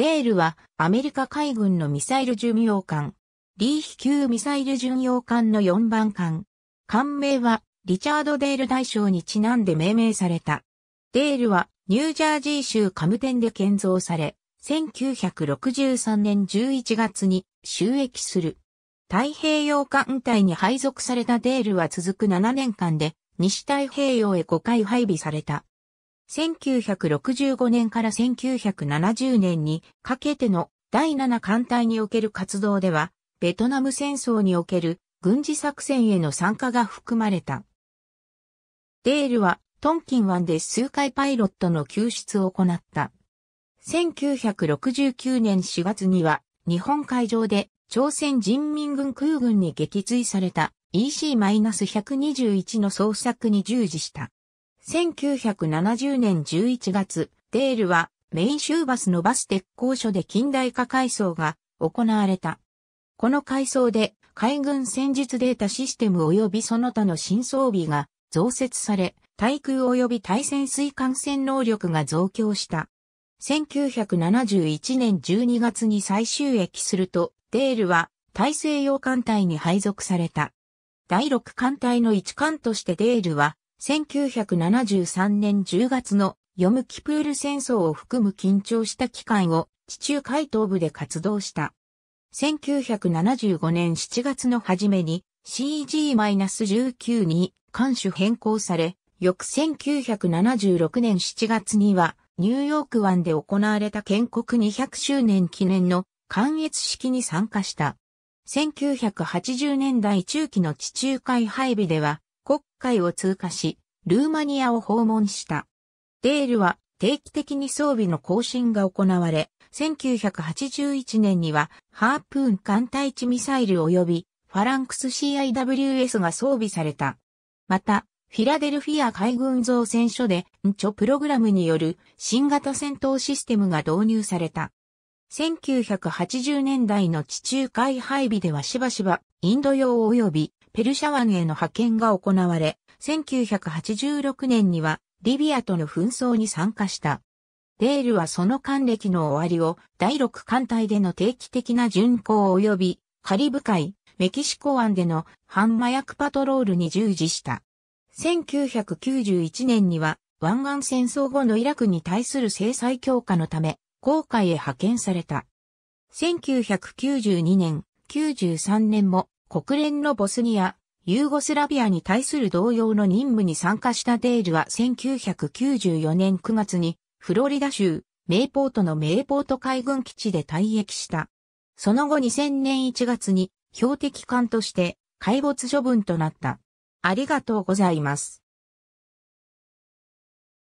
デールはアメリカ海軍のミサイル巡洋艦、リーヒ級ミサイル巡洋艦の4番艦。艦名はリチャード・デール大将にちなんで命名された。デールはニュージャージー州カムテンで建造され、1963年11月に収益する。太平洋艦隊に配属されたデールは続く7年間で西太平洋へ5回配備された。1965年から1970年にかけての第7艦隊における活動では、ベトナム戦争における軍事作戦への参加が含まれた。デールはトンキン湾で数回パイロットの救出を行った。1969年4月には日本海上で朝鮮人民軍空軍に撃墜された EC-121 の捜索に従事した。1970年11月、デールはメイン州バスのバス鉄工所で近代化改装が行われた。この改装で海軍戦術データシステム及びその他の新装備が増設され、対空及び対潜水艦船能力が増強した。1971年12月に再収益すると、デールは大西洋艦隊に配属された。第6艦隊の一艦としてデールは1973年10月のヨムキプール戦争を含む緊張した期間を地中海東部で活動した。1975年7月の初めに CG-19 に艦首変更され、翌1976年7月にはニューヨーク湾で行われた建国200周年記念の関越式に参加した。1980年代中期の地中海配備では黒海を通過し、ルーマニアを訪問した。デールは定期的に装備の更新が行われ、1981年にはハープーン艦隊地ミサイル及びファランクス CIWS が装備された。また、フィラデルフィア海軍造船所で、ンチョプログラムによる新型戦闘システムが導入された。1980年代の地中海配備ではしばしばインド洋及びペルシャ湾への派遣が行われ、1986年にはリビアとの紛争に参加した。デールはその還歴の終わりを第6艦隊での定期的な巡航及びカリブ海、メキシコ湾での反麻薬パトロールに従事した。1991年には湾岸戦争後のイラクに対する制裁強化のため、航海へ派遣された。1992年、93年も国連のボスニア、ユーゴスラビアに対する同様の任務に参加したデールは1994年9月にフロリダ州メイポートのメイポート海軍基地で退役した。その後2000年1月に標的艦として、海没処分となった。ありがとうございます。